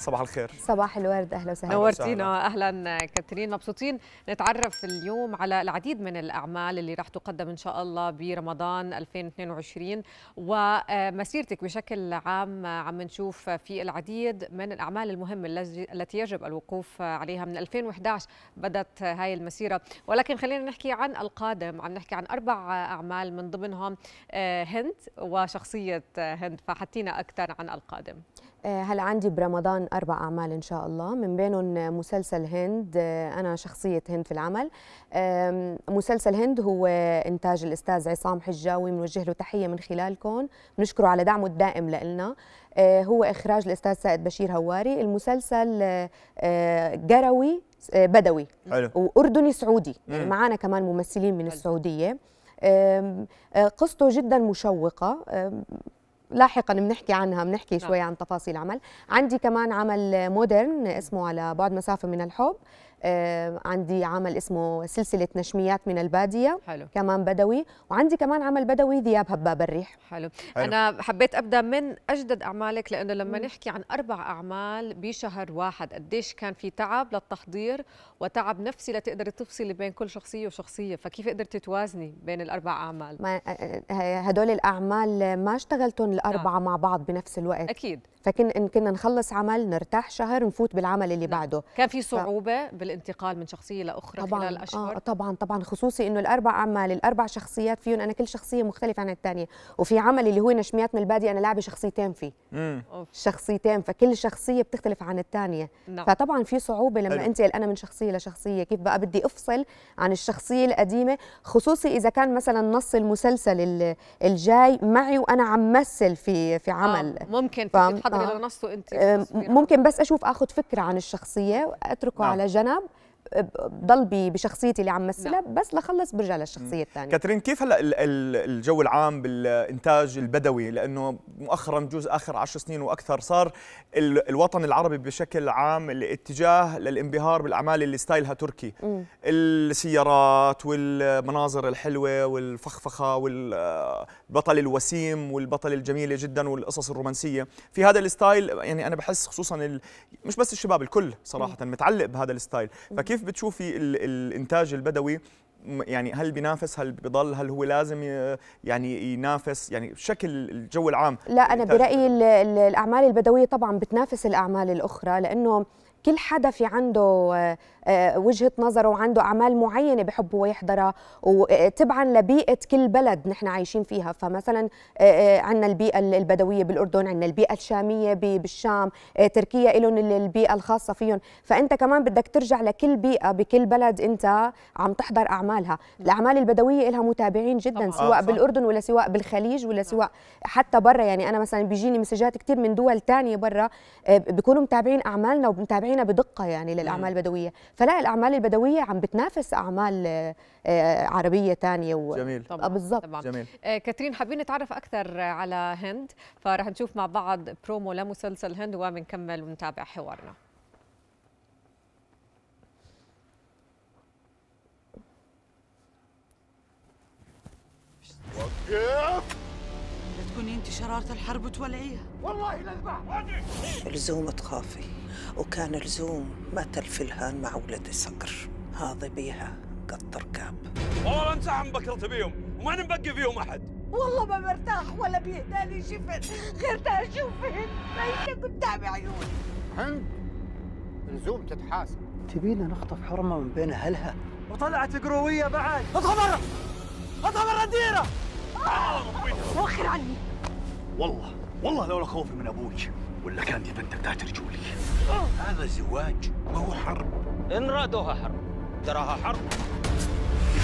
صباح الخير صباح الورد اهلا وسهلا نورتينا اهلا كاترين مبسوطين نتعرف اليوم على العديد من الاعمال اللي راح تقدم ان شاء الله برمضان 2022 ومسيرتك بشكل عام عم نشوف في العديد من الاعمال المهمه التي يجب الوقوف عليها من 2011 بدت هاي المسيره ولكن خلينا نحكي عن القادم عم نحكي عن اربع اعمال من ضمنهم آه، هند وشخصيه هند فحكينا اكثر عن القادم آه، هلا عندي برمضان أربع أعمال إن شاء الله من بينهم مسلسل هند آه، أنا شخصية هند في العمل مسلسل هند هو إنتاج الأستاذ عصام حجاوي بنوجه له تحية من خلالكم بنشكره على دعمه الدائم لنا آه، هو إخراج الأستاذ سائد بشير هواري المسلسل قروي بدوي حلو. وأردني سعودي يعني معنا كمان ممثلين من السعودية قصته جدا مشوقة لاحقا بنحكي عنها بنحكي نعم. شوي عن تفاصيل عمل عندي كمان عمل مودرن اسمه على بعد مسافه من الحب عندي عمل اسمه سلسله نشميات من الباديه حلو. كمان بدوي وعندي كمان عمل بدوي ذياب هباب الريح حلو. حلو انا حبيت ابدا من اجدد اعمالك لانه لما م. نحكي عن اربع اعمال بشهر واحد قديش كان في تعب للتحضير وتعب نفسي لتقدري تفصلي بين كل شخصيه وشخصيه فكيف قدرتي توازني بين الاربع اعمال ما آه، آه، هدول الاعمال ما اشتغلتهم الاربعه نعم. مع بعض بنفس الوقت اكيد فكنا كنا نخلص عمل نرتاح شهر نفوت بالعمل اللي نعم. بعده كان في صعوبه ف... الانتقال من شخصيه لاخرى طبعاً خلال اشهر آه طبعا طبعا خصوصي انه الاربع اعمال الاربع شخصيات فيهم انا كل شخصيه مختلفه عن الثانيه وفي عمل اللي هو نشميات من البادي انا لعبه شخصيتين فيه شخصيتين فكل شخصيه بتختلف عن الثانيه نعم. فطبعا في صعوبه لما انتقل انا من شخصيه لشخصيه كيف بقى بدي افصل عن الشخصيه القديمه خصوصي اذا كان مثلا نص المسلسل الجاي معي وانا عم مثل في في آه، عمل آه ممكن تحضري آه لنصه انت آه، ممكن بس اشوف اخذ فكره عن الشخصيه واتركه نعم. على جنب lab ضل بشخصيتي اللي عم مثلها نعم. بس لخلص برجع للشخصيه الثانيه كاترين كيف هلا الجو العام بالانتاج البدوي لانه مؤخرا بجوز اخر 10 سنين واكثر صار الوطن العربي بشكل عام الاتجاه للانبهار بالاعمال اللي ستايلها تركي م. السيارات والمناظر الحلوه والفخفخه والبطل الوسيم والبطل الجميله جدا والقصص الرومانسيه في هذا الستايل يعني انا بحس خصوصا مش بس الشباب الكل صراحه متعلق بهذا الستايل فكيف كيف بتشوفي الانتاج البدوي يعني هل بينافس هل بضل هل هو لازم يعني ينافس يعني بشكل الجو العام لا انا برايي الاعمال البدويه طبعا بتنافس الاعمال الاخرى لانه كل حدا في عنده آه، آه، وجهه نظره وعنده اعمال معينه بحب هو يحضرها وتبعا لبيئه كل بلد نحن عايشين فيها فمثلا آه، عندنا البيئه البدويه بالاردن عندنا البيئه الشاميه بالشام تركيا لهم البيئه الخاصه فيهم فانت كمان بدك ترجع لكل بيئه بكل بلد انت عم تحضر اعمالها نعم. الاعمال البدويه لها متابعين جدا سواء صح. بالاردن ولا سواء بالخليج ولا نعم. سواء حتى برا يعني انا مثلا بيجيني مسجات كثير من دول ثانيه برا بيكونوا متابعين اعمالنا ومتابعين مراجعينا بدقه يعني للاعمال البدويه فلا الاعمال البدويه عم بتنافس اعمال آه، آه، عربيه ثانيه و... جميل آه، بالضبط طبعا. جميل كاترين حابين نتعرف اكثر على هند فرح نشوف مع بعض برومو لمسلسل هند وبنكمل ونتابع حوارنا Yeah! تكوني انت شراره الحرب وتولعيها والله لذبح لزوم تخافي وكان لزوم ما تلفي الهان مع ولدي صقر هذا بيها قط ركاب والله ما انسحب بكرة بيهم وما نبقي فيهم احد والله ما برتاح ولا لي شفت غير تشوفهن ما ميتة قدام عيوني هند لزوم تتحاسب تبينا نخطف حرمه من بين اهلها وطلعت قرويه بعد اطلع برا اطلع برا الديره آه! وخر عني والله والله لولا خوفي من ابوي ولا كان دي بنتك تحت رجولي هذا زواج ما هو حرب ان رادوها حرب تراها حرب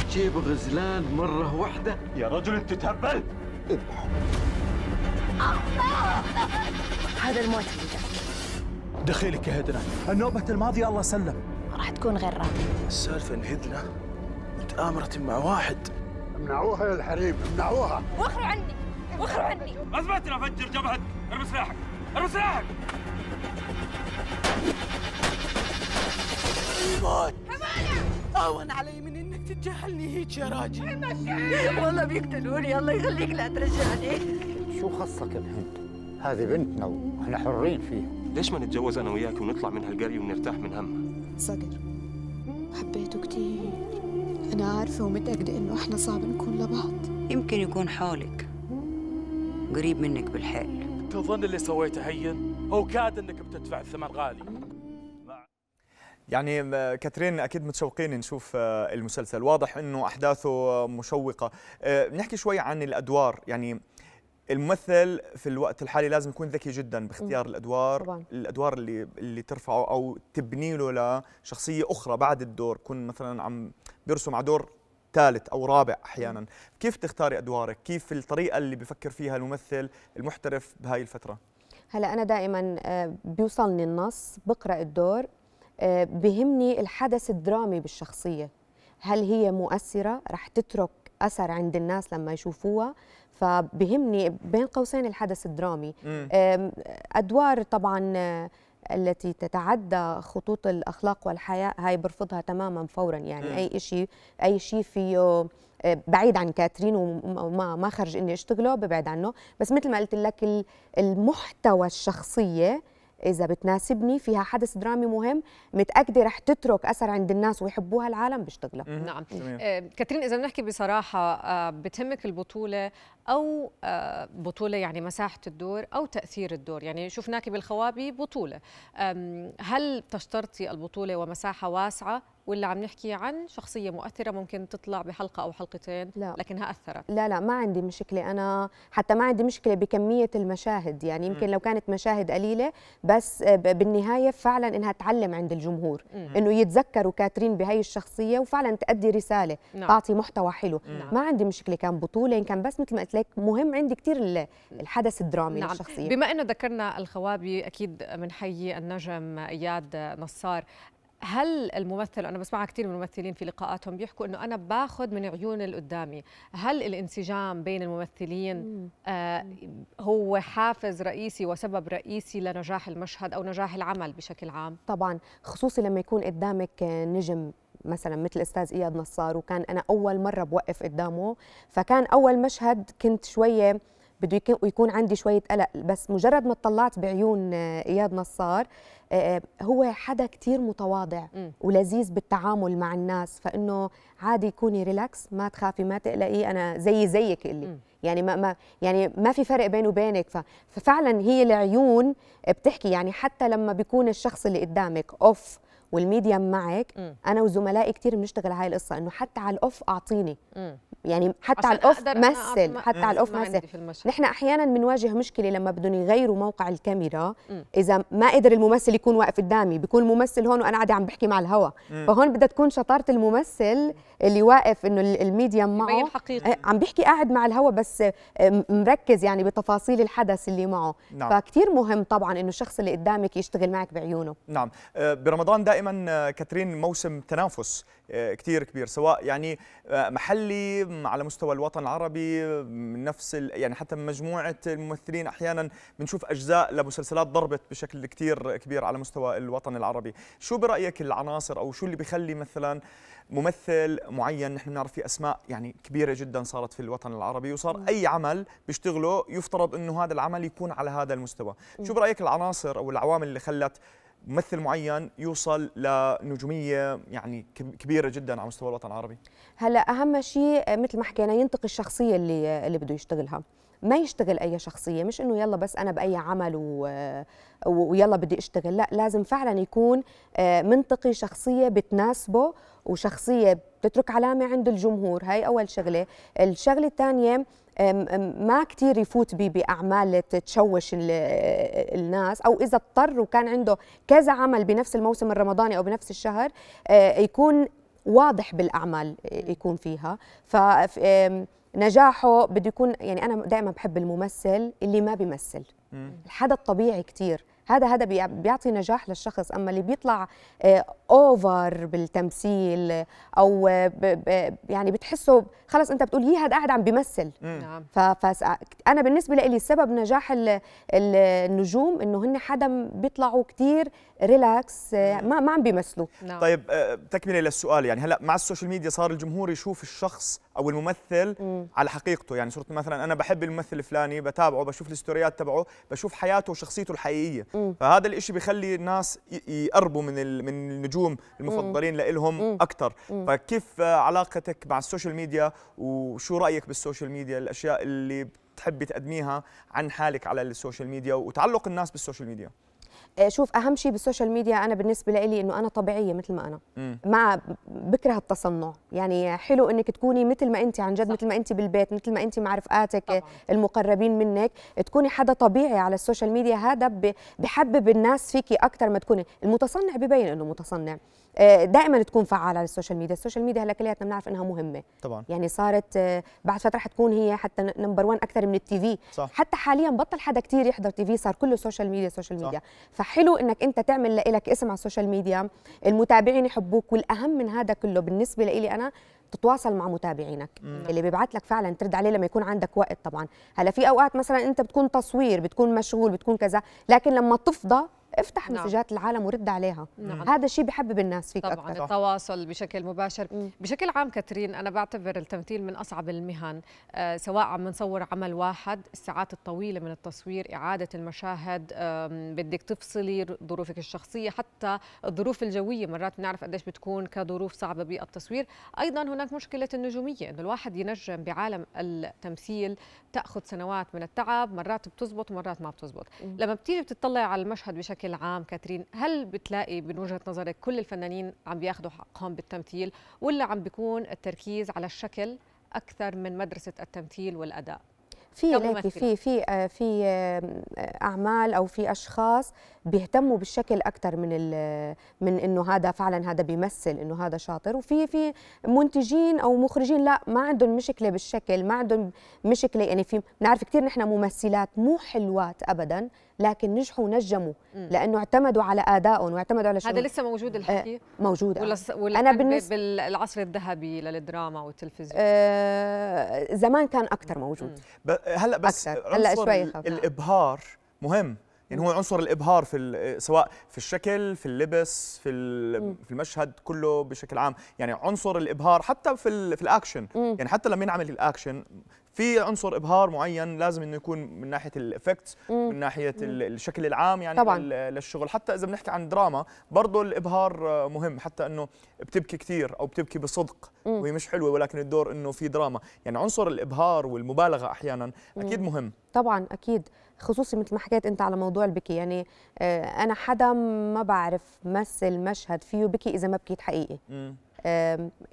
تجيب غزلان مرة واحدة يا رجل انت تهبل اذبحوا هذا الموت اللي دخيلك يا هدنة النوبة الماضية الله سلم راح تكون غير راضية السالفة ان هدنة متآمرة مع واحد امنعوها يا الحريم امنعوها واخروا عني واخر عني اثبتنا فجر جبهتك ارمي سلاحك ارمي سلاحك الموت اهون علي من انك تتجاهلني هيك يا راجل والله بيقتلوني الله يخليك لا ترجعني شو خصك بهند؟ هذه بنتنا واحنا حرين فيها ليش ما نتجوز انا وياك ونطلع من هالقريه ونرتاح من همها؟ صقر حبيته كثير انا عارفه ومتاكده انه احنا صعب نكون لبعض يمكن يكون حولك قريب منك بالحيل تظن اللي سويته هين او كاد انك بتدفع الثمن غالي يعني كاترين اكيد متشوقين نشوف آه، المسلسل واضح انه احداثه مشوقه آه، نحكي شوي عن الادوار يعني الممثل في الوقت الحالي لازم يكون ذكي جدا باختيار الادوار طبعا. الادوار اللي اللي ترفعه او تبني له لشخصيه اخرى بعد الدور كون مثلا عم بيرسم على دور ثالث او رابع احيانا كيف تختاري ادوارك كيف الطريقه اللي بفكر فيها الممثل المحترف بهاي الفتره هلا انا دائما آه، بيوصلني النص بقرا الدور آه، بهمني الحدث الدرامي بالشخصيه هل هي مؤثره رح تترك اثر عند الناس لما يشوفوها فبهمني بين قوسين الحدث الدرامي ادوار طبعا آه، التي تتعدى خطوط الاخلاق والحياه هاي برفضها تماما فورا يعني اي شيء اي شيء فيه آه، بعيد عن كاترين وما ما خرج اني اشتغله ببعد عنه بس مثل ما قلت لك المحتوى الشخصيه اذا بتناسبني فيها حدث درامي مهم متاكده رح تترك اثر عند الناس ويحبوها العالم بشتغلها نعم آه، كاترين اذا بنحكي بصراحه آه، بتهمك البطوله او آه، بطوله يعني مساحه الدور او تاثير الدور يعني شفناك بالخوابي بطوله هل تشترطي البطوله ومساحه واسعه ولا عم نحكي عن شخصيه مؤثره ممكن تطلع بحلقه او حلقتين لا. لكنها اثرت لا لا ما عندي مشكله انا حتى ما عندي مشكله بكميه المشاهد يعني يمكن م. لو كانت مشاهد قليله بس آه، بالنهايه فعلا انها تعلم عند الجمهور م. انه يتذكروا كاترين بهي الشخصيه وفعلا تأدي رساله نعم. تعطي محتوى حلو نعم. ما عندي مشكله كان بطوله إن كان بس مثل ما قلت الاسلاك مهم عندي كثير نعم. الحدث الدرامي نعم. للشخصيه بما انه ذكرنا الخوابي اكيد بنحيي النجم اياد نصار هل الممثل انا بسمعها كثير من الممثلين في لقاءاتهم بيحكوا انه انا باخذ من عيون اللي قدامي هل الانسجام بين الممثلين آه هو حافز رئيسي وسبب رئيسي لنجاح المشهد او نجاح العمل بشكل عام طبعا خصوصي لما يكون قدامك نجم مثلا مثل استاذ اياد نصار وكان انا اول مره بوقف قدامه فكان اول مشهد كنت شويه بده يكون عندي شويه قلق بس مجرد ما طلعت بعيون آه، اياد نصار آه، آه، هو حدا كتير متواضع ولذيذ بالتعامل مع الناس فانه عادي كوني ريلاكس ما تخافي ما تقلقي انا زي زيك اللي يعني ما, ما يعني ما في فرق بيني وبينك ففعلا هي العيون بتحكي يعني حتى لما بيكون الشخص اللي قدامك اوف والميديا معك م. انا وزملائي كتير بنشتغل على هاي القصه انه حتى على الاوف اعطيني م. يعني حتى على الاوف مثل حتى على الاوف مثل نحن احيانا بنواجه مشكله لما بدهم يغيروا موقع الكاميرا م. اذا ما قدر الممثل يكون واقف قدامي بيكون الممثل هون وانا قاعده عم بحكي مع الهوا فهون بدها تكون شطاره الممثل اللي واقف انه الميديا معه حقيقي. إيه، عم بيحكي قاعد مع الهوا بس آه، مركز يعني بتفاصيل الحدث اللي معه نعم. فكتير مهم طبعا انه الشخص اللي قدامك يشتغل معك بعيونه نعم آه، برمضان دائما دائما آه، كاترين موسم تنافس آه، كثير كبير سواء يعني آه، محلي على مستوى الوطن العربي من نفس يعني حتى مجموعه الممثلين احيانا بنشوف اجزاء لمسلسلات ضربت بشكل كثير كبير على مستوى الوطن العربي شو برايك العناصر او شو اللي بخلي مثلا ممثل معين نحن بنعرف في اسماء يعني كبيره جدا صارت في الوطن العربي وصار اي عمل بيشتغله يفترض انه هذا العمل يكون على هذا المستوى شو برايك العناصر او العوامل اللي خلت ممثل معين يوصل لنجوميه يعني كبيره جدا على مستوى الوطن العربي هلا اهم شيء مثل ما حكينا ينتقي الشخصيه اللي اللي بده يشتغلها ما يشتغل اي شخصيه مش انه يلا بس انا باي عمل و... ويلا بدي اشتغل لا لازم فعلا يكون آه، منطقي شخصيه بتناسبه وشخصيه بتترك علامه عند الجمهور هاي اول شغله الشغله الثانيه ما كتير يفوت بي بأعمال تشوش آه، الناس أو إذا اضطر وكان عنده كذا عمل بنفس الموسم الرمضاني أو بنفس الشهر آه، يكون واضح بالأعمال يكون فيها ف نجاحه بده يكون يعني انا دائما بحب الممثل اللي ما بيمثل الحدا الطبيعي كثير هذا هذا بيعطي نجاح للشخص اما اللي بيطلع اوفر آه، بالتمثيل او يعني بتحسه خلص انت بتقول هي هذا قاعد عم بيمثل نعم فانا بالنسبه لي سبب نجاح النجوم انه هن حدا بيطلعوا كثير ريلاكس آه، ما ما عم بيمثلوا نعم. طيب آه، تكمله للسؤال يعني هلا مع السوشيال ميديا صار الجمهور يشوف الشخص او الممثل مم. على حقيقته يعني صرت مثلا انا بحب الممثل الفلاني بتابعه بشوف الستوريات تبعه بشوف حياته وشخصيته الحقيقيه مم. فهذا الإشي بخلي الناس يقربوا من من النجوم المفضلين لإلهم اكثر فكيف آه، علاقتك مع السوشيال ميديا وشو رايك بالسوشيال ميديا الاشياء اللي بتحبي تقدميها عن حالك على السوشيال ميديا وتعلق الناس بالسوشيال ميديا شوف اهم شيء بالسوشيال ميديا انا بالنسبه لي انه انا طبيعيه مثل ما انا مع بكره التصنع يعني حلو انك تكوني مثل ما انت عن جد مثل ما انت بالبيت مثل ما انت مع رفقاتك المقربين منك تكوني حدا طبيعي على السوشيال ميديا هذا بحبب الناس فيكي اكثر ما تكوني المتصنع ببين انه متصنع آه، دائما تكون فعال على السوشيال ميديا السوشيال ميديا هلا كلياتنا بنعرف انها مهمه طبعا يعني صارت آه، بعد فتره حتكون هي حتى نمبر 1 اكثر من التي في حتى حاليا بطل حدا كثير يحضر تي في صار كله سوشيال ميديا سوشيال ميديا صح. حلو انك انت تعمل لإلك اسم على السوشيال ميديا المتابعين يحبوك والاهم من هذا كله بالنسبه لي انا تتواصل مع متابعينك مم. اللي بيبعت لك فعلا ترد عليه لما يكون عندك وقت طبعا هلا في اوقات مثلا انت بتكون تصوير بتكون مشغول بتكون كذا لكن لما تفضى افتح نعم. مسجات العالم ورد عليها نعم. هذا الشيء بحبب الناس فيك طبعا أكثر. التواصل بشكل مباشر م. بشكل عام كاترين انا بعتبر التمثيل من اصعب المهن آه سواء عم نصور عمل واحد الساعات الطويله من التصوير اعاده المشاهد آه بدك تفصلي ظروفك الشخصيه حتى الظروف الجويه مرات بنعرف قديش بتكون كظروف صعبه بالتصوير ايضا هناك مشكله النجوميه انه الواحد ينجم بعالم التمثيل تاخذ سنوات من التعب مرات بتزبط ومرات ما بتزبط لما بتيجي بتطلع على المشهد بشكل بشكل عام كاترين هل بتلاقي من وجهه نظرك كل الفنانين عم بياخذوا حقهم بالتمثيل ولا عم بيكون التركيز على الشكل اكثر من مدرسه التمثيل والاداء في في في آه، في آه، اعمال او في اشخاص بيهتموا بالشكل اكثر من من انه هذا فعلا هذا بيمثل انه هذا شاطر وفي في منتجين او مخرجين لا ما عندهم مشكله بالشكل ما عندهم مشكله يعني في بنعرف كثير نحن ممثلات مو حلوات ابدا لكن نجحوا ونجموا لانه اعتمدوا على ادائهم واعتمدوا على شغل هذا لسه موجود آه، الحكي موجود آه. انا بالنسبه بالعصر الذهبي للدراما والتلفزيون آه زمان كان اكثر موجود هلا بس أكثر. هلا شوي الابهار مهم يعني هو عنصر الابهار في سواء في الشكل في اللبس في في المشهد كله بشكل عام يعني عنصر الابهار حتى في في الاكشن يعني حتى لما ينعمل الاكشن في عنصر ابهار معين لازم انه يكون من ناحيه الافكتس من ناحيه الشكل العام يعني طبعاً. للشغل حتى اذا بنحكي عن دراما برضه الابهار مهم حتى انه بتبكي كثير او بتبكي بصدق وهي مش حلوه ولكن الدور انه في دراما يعني عنصر الابهار والمبالغه احيانا اكيد مهم طبعا اكيد خصوصي مثل ما حكيت انت على موضوع البكي يعني آه، انا حدا ما بعرف مثل مشهد فيه بكي اذا ما بكيت حقيقي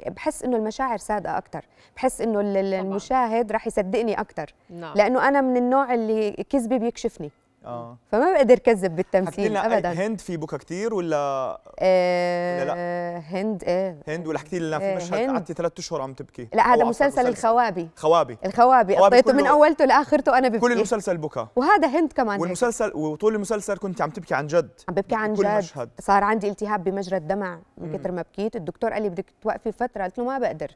بحس انه المشاعر صادقه اكثر بحس انه المشاهد رح يصدقني اكثر نعم. لانه انا من النوع اللي كذبي بيكشفني اه فما بقدر كذب بالتمثيل ابدا هند في بكى كثير ولا آه لا, هند ايه هند ولا حكيتي لنا في إيه، مشهد قعدتي ثلاث اشهر عم تبكي لا هذا مسلسل, مسلسل الخوابي خوابي الخوابي قضيته من اولته لاخرته انا ببكي كل المسلسل بكى وهذا هند كمان والمسلسل هيك. وطول المسلسل كنت عم تبكي عن جد عم ببكي عن كل جد مشهد. صار عندي التهاب بمجرى الدمع من كثر ما بكيت الدكتور قال لي بدك توقفي فتره قلت له ما بقدر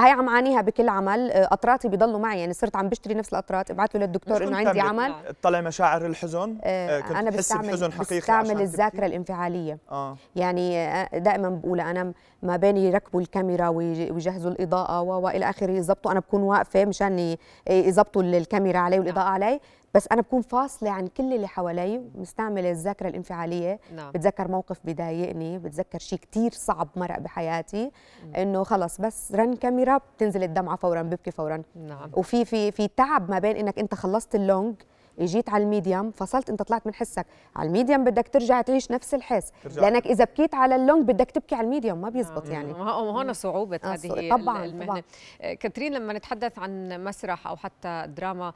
فهي عم عانيها بكل عمل قطراتي آه، بيضلوا معي يعني صرت عم بشتري نفس القطرات ابعث له للدكتور انه عندي عمل طلع مشاعر الحزن آه, آه، كنت انا بستعمل بحزن حقيقي بستعمل الذاكره الانفعاليه آه. يعني آه، دائما بقول انا ما بين يركبوا الكاميرا ويجهزوا الاضاءه والى اخره يظبطوا انا بكون واقفه مشان يظبطوا الكاميرا علي والاضاءه علي بس انا بكون فاصله عن كل اللي حوالي مستعمله الذاكره الانفعاليه نعم. بتذكر موقف بضايقني بتذكر شيء كثير صعب مرق بحياتي انه خلص بس رن كاميرا بتنزل الدمعه فورا ببكي فورا نعم. وفي في في تعب ما بين انك انت خلصت اللونج اجيت على الميديم فصلت انت طلعت من حسك على الميديم بدك ترجع تعيش نفس الحس لانك اذا بكيت على اللونج بدك تبكي على الميديم ما بيزبط آه. يعني هون صعوبه آه، هذه طبعا المهنه طبعاً. آه، كاترين لما نتحدث عن مسرح او حتى دراما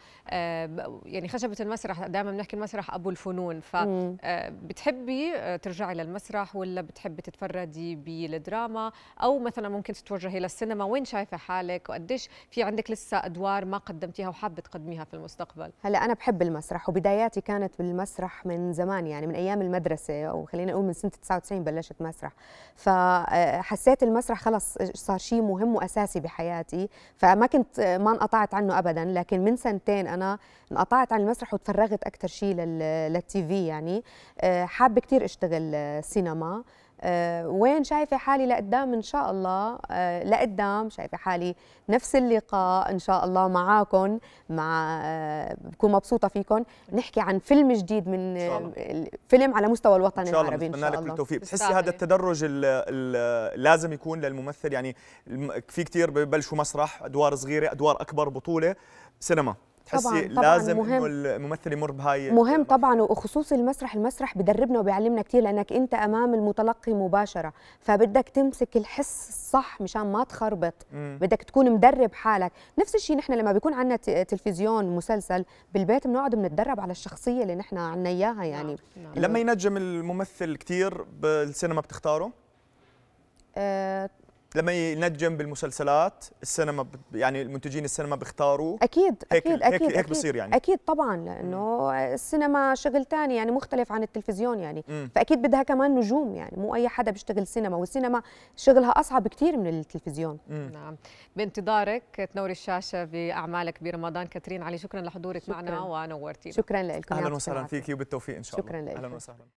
يعني خشبه المسرح دائما بنحكي المسرح ابو الفنون فبتحبي ترجعي للمسرح ولا بتحبي تتفردي بالدراما او مثلا ممكن تتوجهي للسينما وين شايفه حالك وقديش في عندك لسه ادوار ما قدمتيها وحابه تقدميها في المستقبل هلا انا بحب المسرح وبداياتي كانت بالمسرح من زمان يعني من ايام المدرسه او خلينا نقول من سنه 99 بلشت مسرح فحسيت آه، المسرح خلص صار شيء مهم واساسي بحياتي فما كنت آه، ما انقطعت عنه ابدا لكن من سنتين انا انقطعت عن المسرح وتفرغت اكثر شيء للتي في يعني آه، حابه كثير اشتغل سينما آه، وين شايفه حالي لقدام ان شاء الله آه، لقدام شايفه حالي نفس اللقاء ان شاء الله معاكم مع آه، بكون مبسوطه فيكم نحكي عن فيلم جديد من فيلم على مستوى الوطن العربي ان شاء الله بتمنى لك التوفيق بتحسي هذا التدرج لازم يكون للممثل يعني في كثير ببلشوا مسرح ادوار صغيره ادوار اكبر بطوله سينما تحسي طبعاً لازم طبعاً مهم الممثل يمر بهاي مهم طبعا وخصوص المسرح المسرح بدربنا وبيعلمنا كثير لانك انت امام المتلقي مباشره فبدك تمسك الحس الصح مشان ما تخربط مم. بدك تكون مدرب حالك نفس الشيء نحن لما بيكون عندنا تلفزيون مسلسل بالبيت بنقعد بنتدرب على الشخصيه اللي نحن عندنا اياها نعم، يعني نعم. نعم. لما ينجم الممثل كثير بالسينما بتختاره أه لما ينجم بالمسلسلات السينما يعني المنتجين السينما بيختاروا اكيد هيك اكيد هيك اكيد هيك بصير يعني اكيد طبعا لانه السينما شغل ثاني يعني مختلف عن التلفزيون يعني مم. فاكيد بدها كمان نجوم يعني مو اي حدا بيشتغل سينما والسينما شغلها اصعب كثير من التلفزيون مم. نعم بانتظارك تنوري الشاشه باعمالك برمضان كاترين علي شكرا لحضورك شكرا. معنا ونورتينا شكرا لكم اهلا وسهلا فيك وبالتوفيق ان شاء الله شكرا لك اهلا وسهلا